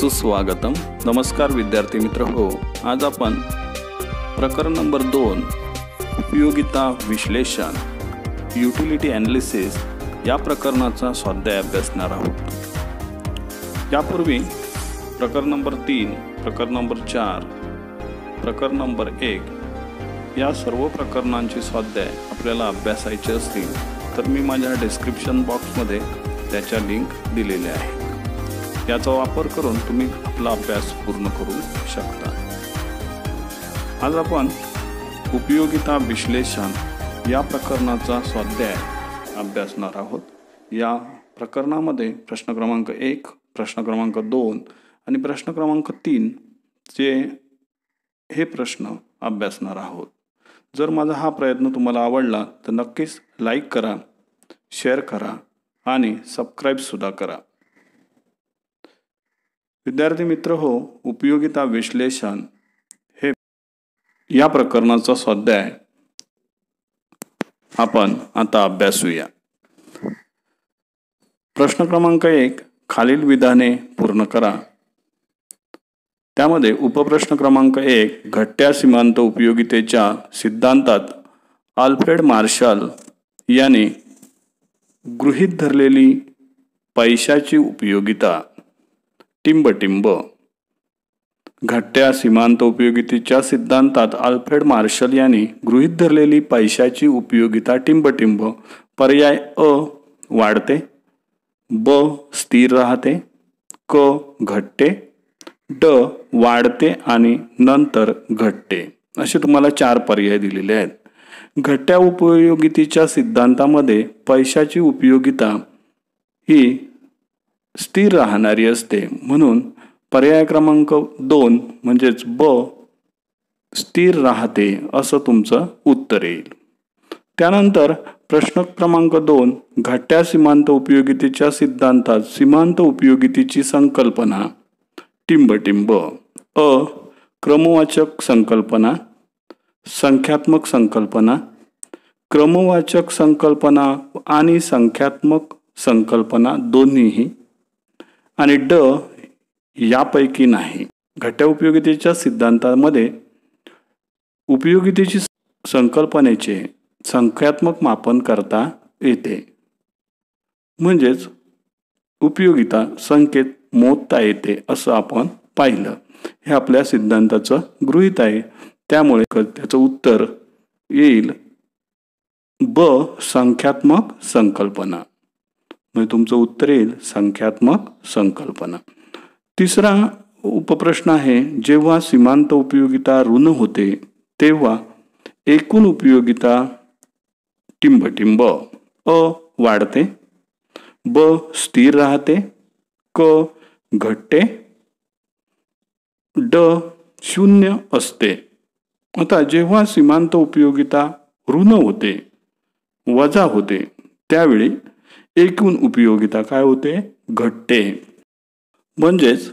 सुस्वागतम नमस्कार विद्यार्थी मित्र हो आज आपण प्रकरण नंबर दोन उपयोगिता विश्लेषण युटिलिटी ॲनालिसिस या प्रकरणाचा स्वाध्याय अभ्यासणार आहोत यापूर्वी प्रकरण नंबर तीन प्रकरण नंबर चार प्रकरण नंबर एक या सर्व प्रकरणांचे स्वाध्याय आपल्याला अभ्यासायचे असतील तर मी माझ्या डिस्क्रिप्शन बॉक्समध्ये त्याच्या लिंक दिलेल्या आहेत याचा वापर करून तुम्ही आपला अभ्यास पूर्ण करू शकता आज आपण उपयोगिता विश्लेषण या प्रकरणाचा स्वाध्याय अभ्यासणार आहोत या प्रकरणामध्ये प्रश्न क्रमांक एक प्रश्न क्रमांक दोन आणि प्रश्न क्रमांक तीनचे हे प्रश्न अभ्यासणार आहोत जर माझा हा प्रयत्न तुम्हाला आवडला तर नक्कीच लाईक करा शेअर करा आणि सबस्क्राईबसुद्धा करा विद्यार्थी मित्र हो उपयोगिता विश्लेषण हे या प्रकरणाचा स्वाध्याय आपण आता अभ्यासूया प्रश्न क्रमांक एक खालील विधाने पूर्ण करा त्यामध्ये उपप्रश्न क्रमांक एक घट्ट्या सीमांत उपयोगितेच्या सिद्धांतात आल्फ्रेड मार्शल यांनी गृहीत धरलेली पैशाची उपयोगिता टिंबटिंब घट्ट्या सीमांत उपयोगितेच्या सिद्धांतात आल्फ्रेड मार्शल यांनी गृहीत धरलेली पैशाची उपयोगिता टिंबटिंब पर्याय अ वाढते ब स्थिर राहते क घटते ड वाढते आणि नंतर घटते असे तुम्हाला चार पर्याय दिलेले आहेत घट्ट्या उपयोगितेच्या सिद्धांतामध्ये पैशाची उपयोगिता ही स्थिर राहणारी असते म्हणून पर्याय क्रमांक दोन म्हणजेच ब स्थिर राहते असं तुमचं उत्तर येईल त्यानंतर प्रश्न क्रमांक दोन घाट्या सीमांत उपयोगितेच्या सिद्धांतात सीमांत उपयोगितेची संकल्पना टिंबटिंब अ क्रमवाचक संकल्पना संख्यात्मक संकल्पना क्रमवाचक संकल्पना आणि संख्यात्मक संकल्पना दोन्हीही आणि ड यापैकी नाही घट्या उपयोगितेच्या सिद्धांतामध्ये उपयोगितेची संकल्पनेचे संख्यात्मक मापन करता येते म्हणजेच उपयोगिता संकेत मोजता येते असं आपण पाहिलं हे आपल्या सिद्धांताचं गृहित आहे त्यामुळे त्याचं उत्तर येईल ब संख्यात्मक संकल्पना म्हणजे तुमचं उत्तर येईल संख्यात्मक संकल्पना तिसरा उपप्रश्न आहे जेव्हा सीमांत उपयोगिता ऋण होते तेव्हा एकूण उपयोगिता टिंबटिंब अ वाढते ब स्थिर राहते क घटते ड शून्य असते आता जेव्हा सीमांत उपयोगिता ऋण होते वजा होते त्यावेळी एकूण उपयोगिता काय होते घटते म्हणजेच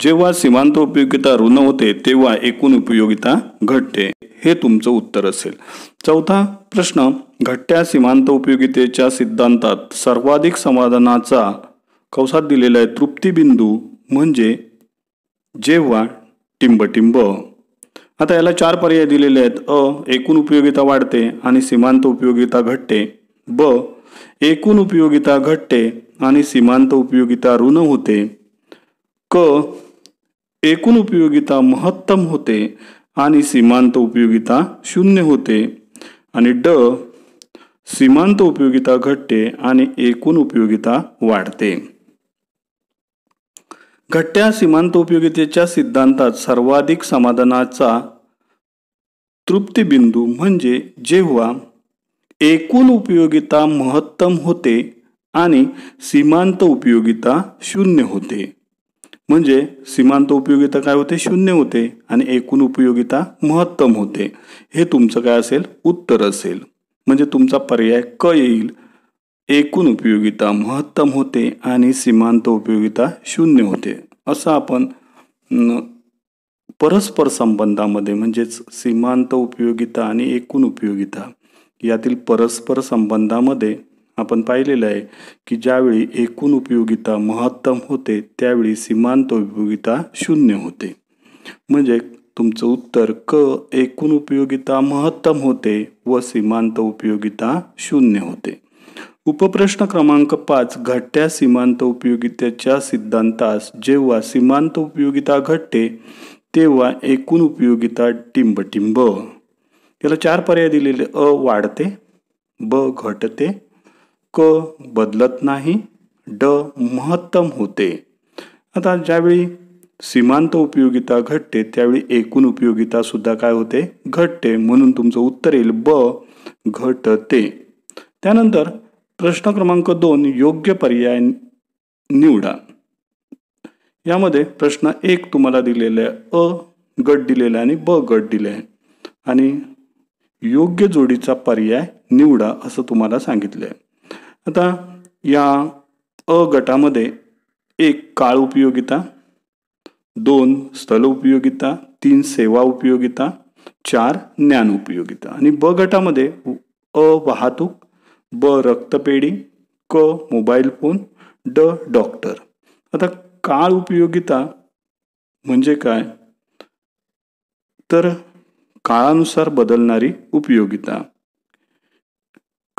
जेव्हा सीमांत उपयोगिता ऋण होते तेव्हा एकूण उपयोगिता घटते हे तुमचं उत्तर असेल चौथा प्रश्न घट्ट्या सीमांत उपयोगितेच्या सिद्धांतात सर्वाधिक समाधानाचा कवसात दिलेला आहे तृप्तीबिंदू म्हणजे जेव्हा टिंबटिंब आता याला चार पर्याय दिलेले आहेत अ एकूण उपयोगिता वाढते आणि सीमांत उपयोगिता घटते ब एकूण उपयोगिता घटते आणि सीमांत उपयोगिता ऋण होते क एकूण उपयोगिता महत्तम होते आणि सीमांत उपयोगिता शून्य होते आणि ड सीमांत उपयोगिता घटते आणि एकूण उपयोगिता वाढते घट्ट्या सीमांत उपयोगितेच्या सिद्धांतात सर्वाधिक समाधानाचा तृप्तीबिंदू म्हणजे जेव्हा एकूण उपयोगिता महत्तम होते आणि सीमांत उपयोगिता शून्य होते म्हणजे सीमांत उपयोगिता काय होते शून्य होते आणि एकूण उपयोगिता महत्तम होते हे तुमचं काय असेल उत्तर असेल म्हणजे तुमचा पर्याय क येईल एकूण उपयोगिता महत्तम होते आणि सीमांत उपयोगिता शून्य होते असं आपण परस्पर संबंधामध्ये म्हणजेच सीमांत उपयोगिता आणि एकूण उपयोगिता यातील परस्पर संबंधामध्ये आपण पाहिलेलं आहे की ज्यावेळी एकूण उपयोगिता महत्तम होते त्यावेळी सीमांत उपयोगिता शून्य होते म्हणजे तुमचं उत्तर क एकूण उपयोगिता महत्तम होते व सीमांत उपयोगिता शून्य होते उपप्रश्न क्रमांक पाच घट्ट्या सीमांत उपयोगितेच्या सिद्धांतास जेव्हा सीमांत उपयोगिता घटते तेव्हा एकूण उपयोगिता टिंबटिंब याला चार पर्याय दिलेले अ वाढते ब घटते क बदलत नाही ड महत्तम होते आता ज्यावेळी सीमांत उपयोगिता घटते त्यावेळी एकूण उपयोगिता सुद्धा काय होते घटते म्हणून तुमचं उत्तर येईल ब घटते त्यानंतर प्रश्न क्रमांक दोन योग्य पर्याय निवडा यामध्ये प्रश्न एक तुम्हाला दिलेला आहे अ गट दिलेला आहे आणि ब गट दिले आहे आणि योग्य जोडीचा पर्याय निवडा असं तुम्हाला सांगितलंय आहे आता या अ गटामध्ये एक काळ उपयोगिता दोन स्थल उपयोगिता तीन सेवा उपयोगिता चार ज्ञान उपयोगिता आणि ब गटामध्ये अ वाहतूक ब रक्तपेढी क मोबाईल फोन ड डॉक्टर आता काळ उपयोगिता म्हणजे काय तर काळानुसार बदलणारी उपयोगिता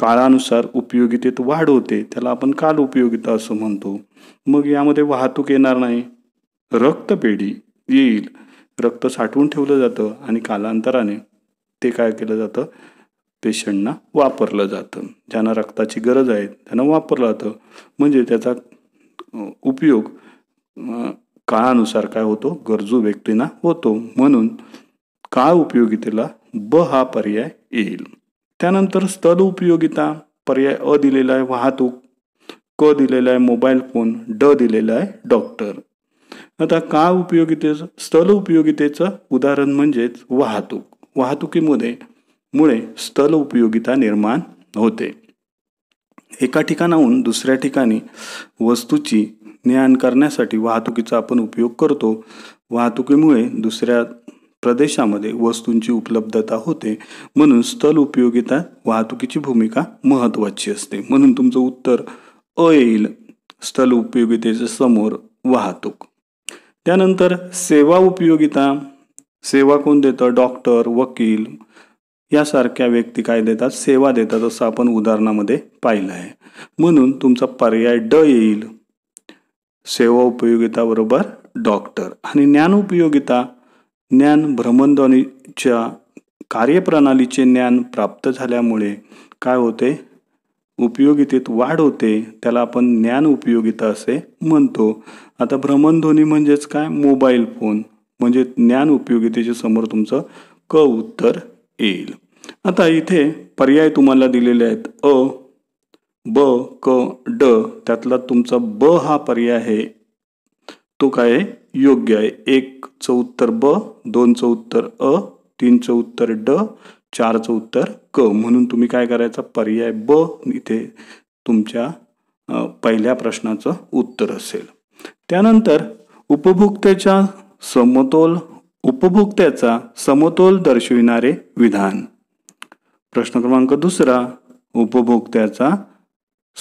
काळानुसार उपयोगितेत वाढ होते त्याला आपण काल उपयोगिता असं म्हणतो मग यामध्ये वाहतूक येणार नाही रक्तपेढी येईल रक्त साठवून ठेवलं जातं आणि कालांतराने ते काय केलं जातं पेशंटना वापरलं जातं ज्यांना रक्ताची गरज आहे त्यांना वापरलं जातं म्हणजे त्याचा उपयोग काळानुसार काय होतो गरजू व्यक्तींना होतो म्हणून काळ उपयोगितेला ब हा पर्याय येईल त्यानंतर स्थल उपयोगिता पर्याय अ दिलेला आहे वाहतूक क दिलेला आहे मोबाईल फोन ड दिलेला आहे डॉक्टर आता काळ उपयोगितेचं स्थल उपयोगितेचं उदाहरण म्हणजेच वाहतूक वाहतुकीमध्ये मुळे स्थल उपयोगिता निर्माण होते एका ठिकाणाहून दुसऱ्या ठिकाणी वस्तूची ज्ञान करण्यासाठी वाहतुकीचा आपण उपयोग करतो वाहतुकीमुळे दुसऱ्या प्रदेशामध्ये वस्तूंची उपलब्धता होते म्हणून स्थल उपयोगिता वाहतुकीची भूमिका महत्त्वाची असते म्हणून तुमचं उत्तर अ येईल स्थल उपयोगितेच्या समोर वाहतूक त्यानंतर सेवा उपयोगिता सेवा कोण देतं डॉक्टर वकील यासारख्या व्यक्ती काय देतात सेवा देतात असं आपण उदाहरणामध्ये पाहिलं आहे म्हणून तुमचा पर्याय ड येईल सेवा उपयोगिता बरोबर डॉक्टर आणि ज्ञान उपयोगिता ज्ञान भ्रमणध्वनीच्या कार्यप्रणालीचे ज्ञान प्राप्त झाल्यामुळे काय होते उपयोगितेत वाढ होते त्याला आपण ज्ञान उपयोगिता असे म्हणतो आता भ्रमणध्वनी म्हणजेच काय मोबाईल फोन म्हणजे ज्ञान उपयोगितेच्या समोर तुमचं क उत्तर येईल आता इथे पर्याय तुम्हाला दिलेले आहेत अ ब क ड त्यातला तुमचा ब हा पर्याय आहे तो काय योग्य आहे च उत्तर ब च उत्तर अ तीनचं उत्तर ड च उत्तर क म्हणून तुम्ही काय करायचा पर्याय ब इथे तुमच्या पहिल्या प्रश्नाचं उत्तर असेल त्यानंतर उपभोक्त्याच्या समतोल उपभोक्त्याचा समतोल दर्शविणारे विधान प्रश्न क्रमांक दुसरा उपभोक्त्याचा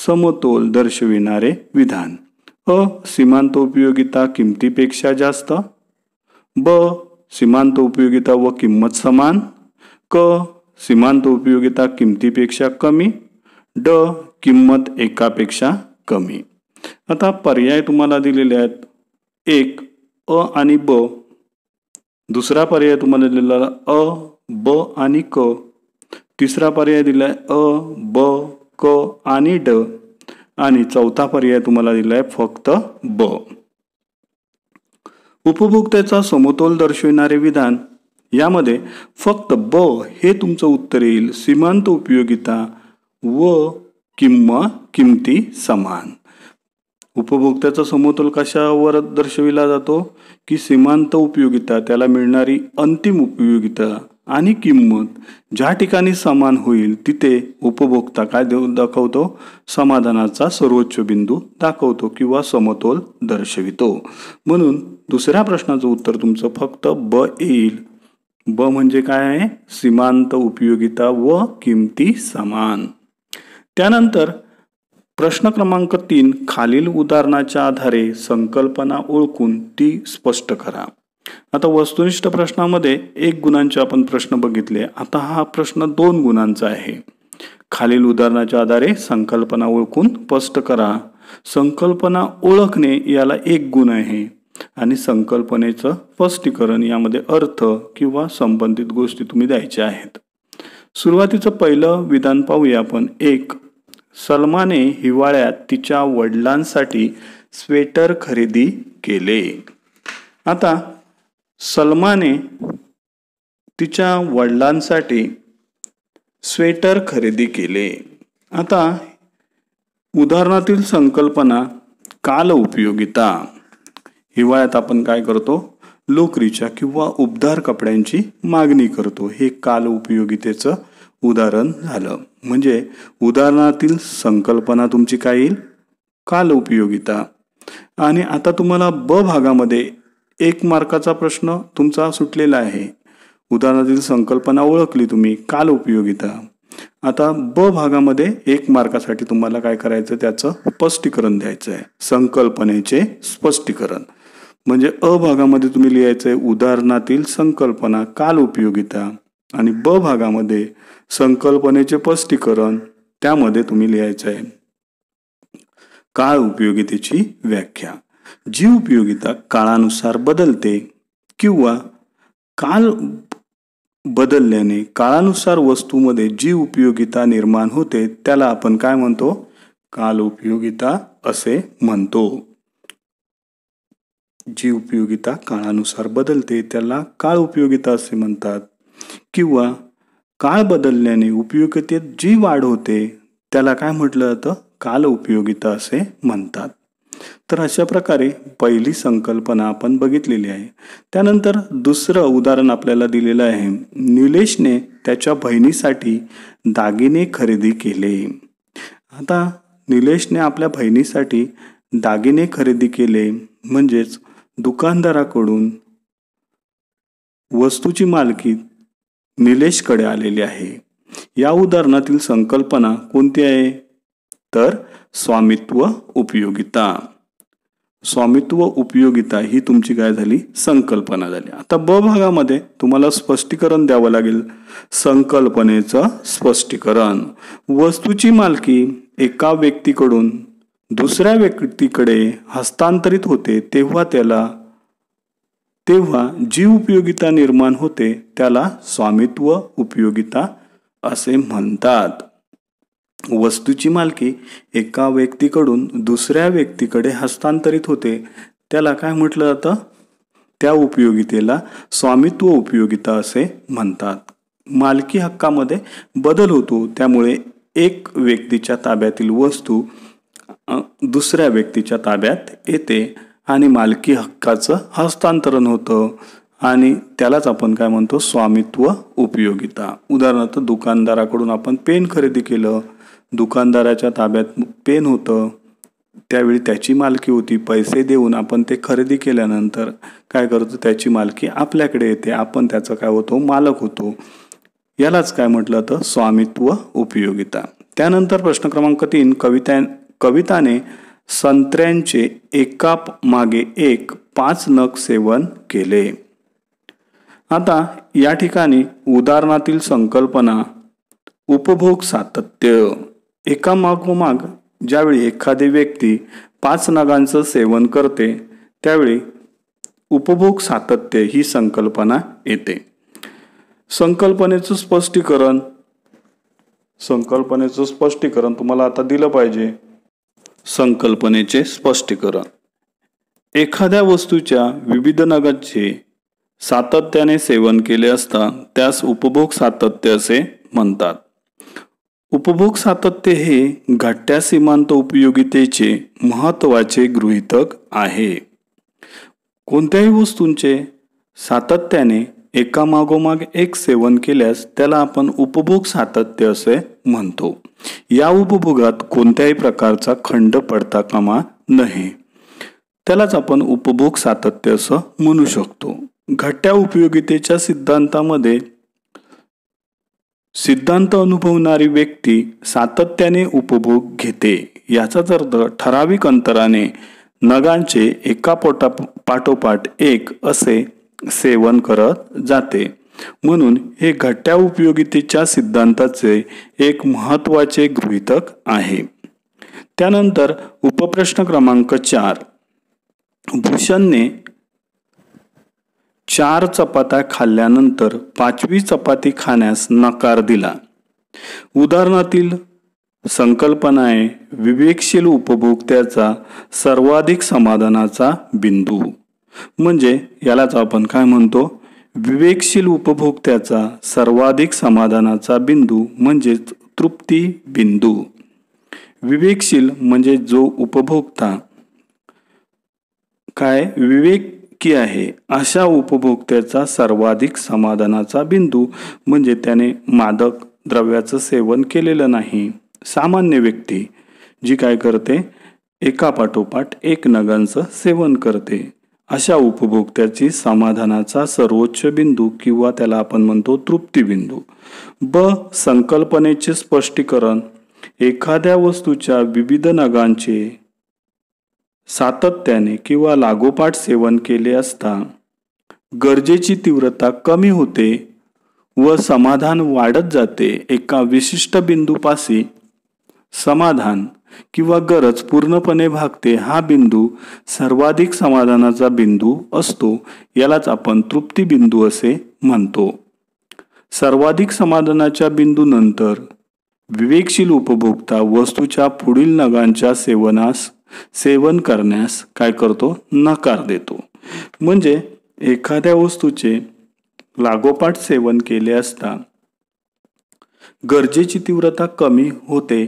समतोल दर्शविणारे विधान अ सीमांत उपयोगिता किमतीपेक्षा जास्त ब सीमांत उपयोगिता व किंमत समान क सीमांत उपयोगिता किमतीपेक्षा कमी ड किंमत एकापेक्षा कमी आता पर्याय तुम्हाला दिलेले आहेत एक अ आणि ब दुसरा पर्याय तुम्हाला दिलेला अ ब आणि क तिसरा पर्याय दिला आहे अ ब क आणि ड आणि चौथा पर्याय तुम्हाला दिलाय फक्त ब उपभोक्त्याचा समतोल दर्शविणारे विधान यामध्ये फक्त ब हे तुमचं उत्तर येईल सीमांत उपयोगिता व किंवा किमती समान उपभोक्त्याचा समतोल कशावर दर्शविला जातो की सीमांत उपयोगिता त्याला मिळणारी अंतिम उपयोगिता आणि किंमत ज्या ठिकाणी समान होईल तिथे उपभोक्ता काय देऊ दाखवतो समाधानाचा सर्वोच्च बिंदू दाखवतो किंवा समतोल दर्शवितो म्हणून दुसऱ्या प्रश्नाचं उत्तर तुमचं फक्त ब येईल ब म्हणजे काय आहे सीमांत उपयोगिता व किमती समान त्यानंतर प्रश्न क्रमांक तीन खालील उदाहरणाच्या आधारे संकल्पना ओळखून ती स्पष्ट करा आता वस्तुनिष्ठ प्रश्नामध्ये एक गुणांचे आपण प्रश्न बघितले आता हा प्रश्न दोन गुणांचा आहे खालील उदाहरणाच्या आधारे संकल्पना ओळखून स्पष्ट करा संकल्पना ओळखणे याला एक गुण आहे आणि संकल्पनेचं स्पष्टीकरण यामध्ये अर्थ किंवा संबंधित गोष्टी तुम्ही द्यायच्या आहेत सुरुवातीचं पहिलं विधान पाहूया आपण एक सलमाने हिवाळ्यात तिच्या वडिलांसाठी स्वेटर खरेदी केले आता सलमाने तिच्या वडिलांसाठी स्वेटर खरेदी केले आता उदाहरणातील संकल्पना काल उपयोगिता हिवाळ्यात आपण काय करतो लोकरीच्या किंवा उबदार कपड्यांची मागणी करतो हे काल उपयोगितेचं उदाहरण झालं म्हणजे उदाहरणातील संकल्पना तुमची काय येईल काल उपयोगिता आणि आता तुम्हाला ब भागामध्ये एक मार्काचा प्रश्न तुमचा सुटलेला आहे उदाहरणातील संकल्पना ओळखली तुम्ही काल उपयोगिता आता ब भागामध्ये एक मार्कासाठी तुम्हाला काय करायचं त्याचं स्पष्टीकरण द्यायचं आहे संकल्पनेचे स्पष्टीकरण म्हणजे अ भागामध्ये तुम्ही लिहायचंय उदाहरणातील संकल्पना काल उपयोगिता आणि ब भागामध्ये संकल्पनेचे स्पष्टीकरण त्यामध्ये तुम्ही लिहायचं आहे काळ उपयोगितेची व्याख्या जी उपयोगिता काळानुसार बदलते किंवा काल बदलल्याने काळानुसार वस्तूमध्ये जी उपयोगिता निर्माण होते त्याला आपण काय म्हणतो काल उपयोगिता असे म्हणतो जी उपयोगिता काळानुसार बदलते त्याला काळ उपयोगिता असे म्हणतात किंवा काळ बदलल्याने उपयोगितेत जी वाढ होते त्याला काय म्हटलं जातं काल उपयोगिता असे म्हणतात तर अशा प्रकारे पहिली संकल्पना आपण बघितलेली आहे त्यानंतर दुसरं उदाहरण आपल्याला दिलेलं आहे निलेशने त्याच्या बहिणीसाठी दागिने खरेदी केले आता निलेशने आपल्या बहिणीसाठी दागिने खरेदी केले म्हणजेच दुकानदाराकडून वस्तूची मालकी निलेशकडे आलेली आहे या उदाहरणातील संकल्पना कोणती आहे तर स्वामित्व उपयोगिता स्वामित्व उपयोगिता ही तुमची काय झाली संकल्पना झाली आता ब भागामध्ये तुम्हाला स्पष्टीकरण द्यावं लागेल संकल्पनेचं स्पष्टीकरण वस्तूची मालकी एका व्यक्तीकडून दुसऱ्या व्यक्तीकडे हस्तांतरित होते तेव्हा त्याला तेव्हा जी उपयोगिता निर्माण होते त्याला स्वामित्व उपयोगिता असे म्हणतात वस्तूची मालकी एका व्यक्तीकडून दुसऱ्या व्यक्तीकडे हस्तांतरित होते त्याला काय म्हटलं जातं त्या उपयोगितेला स्वामित्व उपयोगिता असे म्हणतात मालकी हक्कामध्ये बदल होतो त्यामुळे एक व्यक्तीच्या ताब्यातील वस्तू दुसऱ्या व्यक्तीच्या ताब्यात येते आणि मालकी हक्काचं हस्तांतरण होतं आणि त्यालाच आपण काय म्हणतो स्वामित्व उपयोगिता उदाहरणार्थ दुकानदाराकडून आपण पेन खरेदी केलं दुकानदाराच्या ताब्यात पेन होतं त्यावेळी त्याची मालकी होती पैसे देऊन आपण ते खरेदी केल्यानंतर काय करतो त्याची मालकी आपल्याकडे येते आपण त्याचा काय होतो मालक होतो यालाच काय म्हटलं तर स्वामित्व उपयोगिता त्यानंतर प्रश्न क्रमांक तीन कविता कविताने संत्र्यांचे एका मागे एक पाच नग सेवन केले आता या ठिकाणी उदाहरणातील संकल्पना उपभोग सातत्य एकामागोमाग ज्यावेळी एखादी व्यक्ती पाच नगांचं सेवन करते त्यावेळी उपभोग सातत्य ही संकल्पना येते संकल्पनेचं स्पष्टीकरण संकल्पनेचं स्पष्टीकरण तुम्हाला आता दिलं पाहिजे संकल्पनेचे स्पष्टीकरण एखाद्या वस्तूच्या विविध नगांचे सातत्याने सेवन केले असता त्यास उपभोग सातत्य असे म्हणतात उपभोग सातत्य हे घाट्या सीमांत उपयोगितेचे महत्त्वाचे गृहितक आहे कोणत्याही वस्तूंचे सातत्याने एकामागोमाग एक सेवन केल्यास त्याला आपण उपभोग सातत्य असे म्हणतो या उपभोगात कोणत्याही प्रकारचा खंड पडता कामा नये त्यालाच आपण उपभोग सातत्य असं म्हणू शकतो घट्ट्या उपयोगितेच्या सिद्धांतामध्ये सिद्धांत अनुभवणारी व्यक्ती सातत्याने उपभोग घेते याचाच अर्थ ठराविक अंतराने नगांचे एका पोटा पाठोपाठ एक असे सेवन करत जाते म्हणून हे घट्ट्या उपयोगितेच्या सिद्धांताचे एक महत्त्वाचे गृहितक आहे त्यानंतर उपप्रश्न क्रमांक चार भूषणने चार चपात्या खाल्ल्यानंतर पाचवी चपाती खाण्यास नकार दिला उदाहरणातील संकल्पना आहे विवेकशील उपभोक्त्याचा सर्वाधिक समाधानाचा बिंदू म्हणजे यालाच आपण काय म्हणतो विवेकशील उपभोक्त्याचा सर्वाधिक समाधानाचा बिंदू म्हणजेच तृप्ती बिंदू विवेकशील म्हणजे जो उपभोक्ता काय विवेक की आहे अशा उपभोक्त्याचा सर्वाधिक समाधानाचा बिंदू म्हणजे त्याने मादक द्रव्याचं सेवन केलेलं नाही सामान्य व्यक्ती जी काय करते एकापाठोपाठ एक नगांचं सेवन करते अशा उपभोक्त्याची समाधानाचा सर्वोच्च बिंदू किंवा त्याला आपण म्हणतो तृप्तीबिंदू ब संकल्पनेचे स्पष्टीकरण एखाद्या वस्तूच्या विविध नगांचे सातत्याने किंवा लागोपाठ सेवन केले असता गरजेची तीव्रता कमी होते व समाधान वाढत जाते एका विशिष्ट बिंदूपासी समाधान किंवा गरज पूर्णपणे भागते हा बिंदू सर्वाधिक समाधानाचा बिंदू असतो यालाच आपण तृप्ती बिंदू असे म्हणतो सर्वाधिक समाधानाच्या बिंदूनंतर विवेकशील उपभोक्ता वस्तूच्या पुढील नगांच्या सेवनास सेवन करण्यास काय करतो नकार देतो म्हणजे एखाद्या वस्तूचे लागोपाठ सेवन केले असता गरजेची तीव्रता कमी होते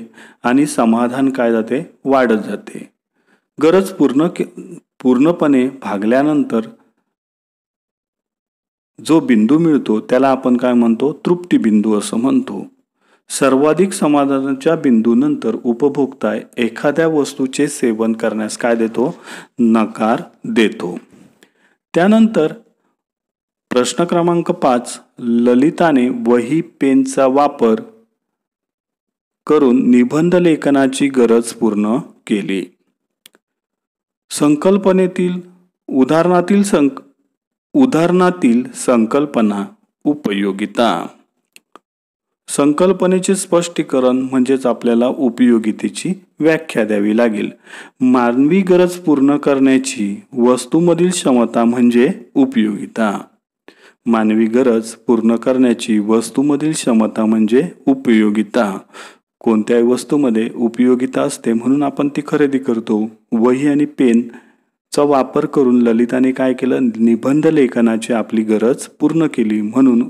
आणि समाधान काय जाते वाढत जाते गरज पूर्ण पूर्णपणे भागल्यानंतर जो बिंदू मिळतो त्याला आपण काय म्हणतो तृप्ती बिंदू असं म्हणतो सर्वाधिक समाधानाच्या बिंदूनंतर उपभोक्ता एखाद्या वस्तूचे सेवन करण्यास काय देतो नकार देतो त्यानंतर प्रश्न क्रमांक पाच ललिताने वही पेनचा वापर करून निबंध लेखनाची गरज पूर्ण केली संकल्पनेतील उदाहरणातील संक उदाहरणातील संकल्पना उपयोगिता संकल्पनेचे स्पष्टीकरण म्हणजेच आपल्याला उपयोगितेची व्याख्या द्यावी लागेल मानवी गरज पूर्ण करण्याची वस्तूमधील क्षमता म्हणजे उपयोगिता मानवी गरज पूर्ण करण्याची वस्तूमधील क्षमता म्हणजे उपयोगिता कोणत्याही वस्तूमध्ये उपयोगिता असते म्हणून आपण ती खरेदी करतो वही आणि पेन चा वापर करून ललिताने काय केलं निबंध लेखनाची आपली गरज पूर्ण केली म्हणून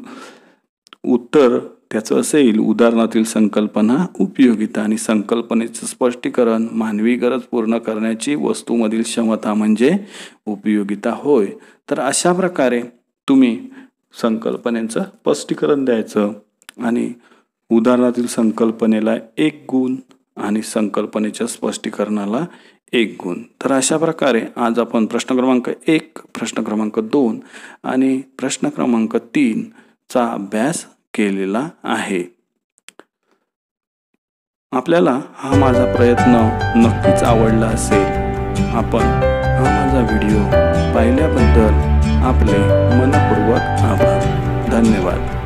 उत्तर त्याचं असेल उदाहरणातील संकल्पना उपयोगिता आणि संकल्पनेचं स्पष्टीकरण मानवी गरज पूर्ण करण्याची वस्तूमधील क्षमता म्हणजे उपयोगिता होय तर अशा प्रकारे तुम्ही संकल्पनेचं स्पष्टीकरण द्यायचं आणि उदाहरणातील संकल्पनेला एक गुण आणि संकल्पनेच्या स्पष्टीकरणाला एक गुण तर अशा प्रकारे आज आपण प्रश्न क्रमांक एक प्रश्न क्रमांक दोन आणि प्रश्न क्रमांक तीनचा अभ्यास केलेला आहे आपल्याला हा माझा प्रयत्न नक्कीच आवडला असेल आपण हा माझा व्हिडिओ पाहिल्याबद्दल आपले मनपूर्वक आभार धन्यवाद